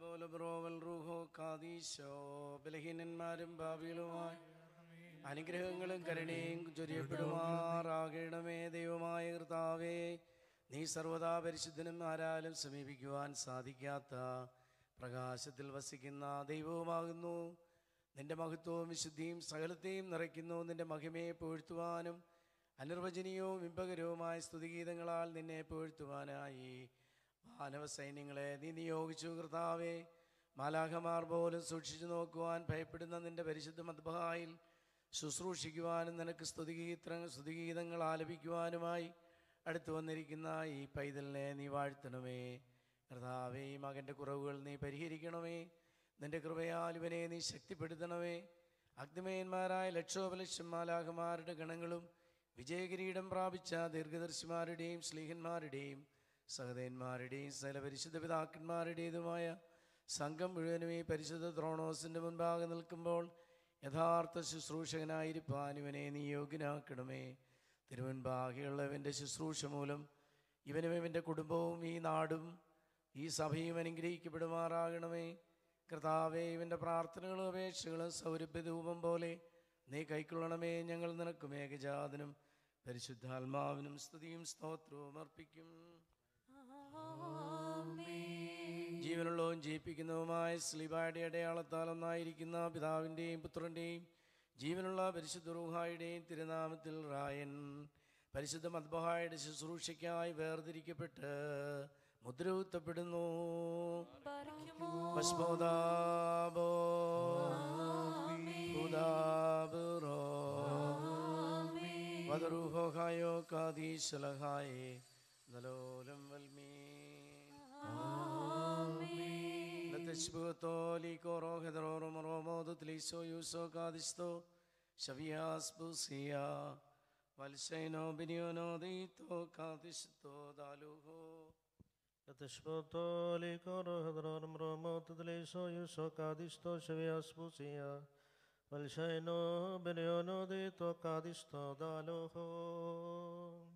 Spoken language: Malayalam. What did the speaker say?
റൂഹോ കാദീശോ ബലഹീനന്മാരും ഭാവികളുമായി അനുഗ്രഹങ്ങളും കരുണയും ചൊരിയപ്പെടുമാറാകണമേ ദൈവമായ കർത്താവേ നീ സർവതാ പരിശുദ്ധനും ആരാലും സമീപിക്കുവാൻ സാധിക്കാത്ത പ്രകാശത്തിൽ വസിക്കുന്ന ദൈവവുമാകുന്നു നിന്റെ മഹത്വവും വിശുദ്ധിയും സകലത്തെയും നിറയ്ക്കുന്നു നിന്റെ മഹിമയെ പുഴ്ത്തുവാനും അനിർവചനീയവും വിമ്പകരവുമായ സ്തുതിഗീതങ്ങളാൽ നിന്നെ പുഴ്ത്തുവാനായി മാനവ സൈന്യങ്ങളെ നീ നിയോഗിച്ചു കർത്താവേ മാലാഖമാർ പോലും സൂക്ഷിച്ചു നോക്കുവാൻ ഭയപ്പെടുന്ന നിന്റെ പരിശുദ്ധ മദ്ബഹായിൽ ശുശ്രൂഷിക്കുവാനും നിനക്ക് സ്തുതിഗീത്ര സ്തുതിഗീതങ്ങൾ ആലപിക്കുവാനുമായി അടുത്തു വന്നിരിക്കുന്ന ഈ പൈതലിനെ നീ വാഴ്ത്തണമേ കർത്താവേ ഈ മകൻ്റെ കുറവുകൾ നീ പരിഹരിക്കണമേ നിന്റെ കൃപയാൽ ഇവനെ നീ ശക്തിപ്പെടുത്തണമേ അഗ്നിമയന്മാരായ ലക്ഷോപലക്ഷം മാലാഖമാരുടെ ഗണങ്ങളും വിജയകിരീടം പ്രാപിച്ച ദീർഘദർശിമാരുടെയും ശ്ലീഹന്മാരുടെയും സഹദേന്മാരുടെയും പരിശുദ്ധ പിതാക്കന്മാരുടേതുമായ സംഘം മുഴുവനും ഈ പരിശുദ്ധ ദ്രോണോസിൻ്റെ മുൻപാകെ നിൽക്കുമ്പോൾ യഥാർത്ഥ ശുശ്രൂഷകനായിരിക്കാൻ ഇവനെ നീ യോഗ്യനാക്കണമേ തിരുവൻപാകെയുള്ളവൻ്റെ ശുശ്രൂഷ മൂലം ഇവനും ഇവൻ്റെ കുടുംബവും ഈ നാടും ഈ സഭയും അനുഗ്രഹിക്കപ്പെടുമാറാകണമേ കർത്താവേ ഇവൻ്റെ പ്രാർത്ഥനകളും അപേക്ഷകളും സൗരഭ്യരൂപം പോലെ നീ കൈക്കൊള്ളണമേ ഞങ്ങൾ നിനക്കും ഏകജാതനും പരിശുദ്ധാത്മാവിനും സ്തുതിയും സ്തോത്രവും അർപ്പിക്കും ജീവനുള്ളവും ജയിപ്പിക്കുന്നതുമായ സ്ലിബായുടെ അടയാളത്താൽ ഒന്നായിരിക്കുന്ന പിതാവിൻ്റെയും പുത്രൻ്റെയും ജീവനുള്ള പരിശുദ്ധ റൂഹായുടെയും തിരുനാമത്തിൽ റായൻ പരിശുദ്ധ മദ്ബഹായുടെ ശുശ്രൂഷയ്ക്കായി വേർതിരിക്കപ്പെട്ട് മുദ്രകുത്തപ്പെടുന്നു ഭസ്മോദാബോദാബോ ഹായോ കാതീശലഹായേ Το λέμε με. Α, μη. Δεν θα σα πω ότι εγώ, εγώ, εγώ, εγώ, εγώ, εγώ, εγώ, εγώ, εγώ, εγώ, εγώ, εγώ, εγώ, εγώ, εγώ, εγώ, εγώ, εγώ,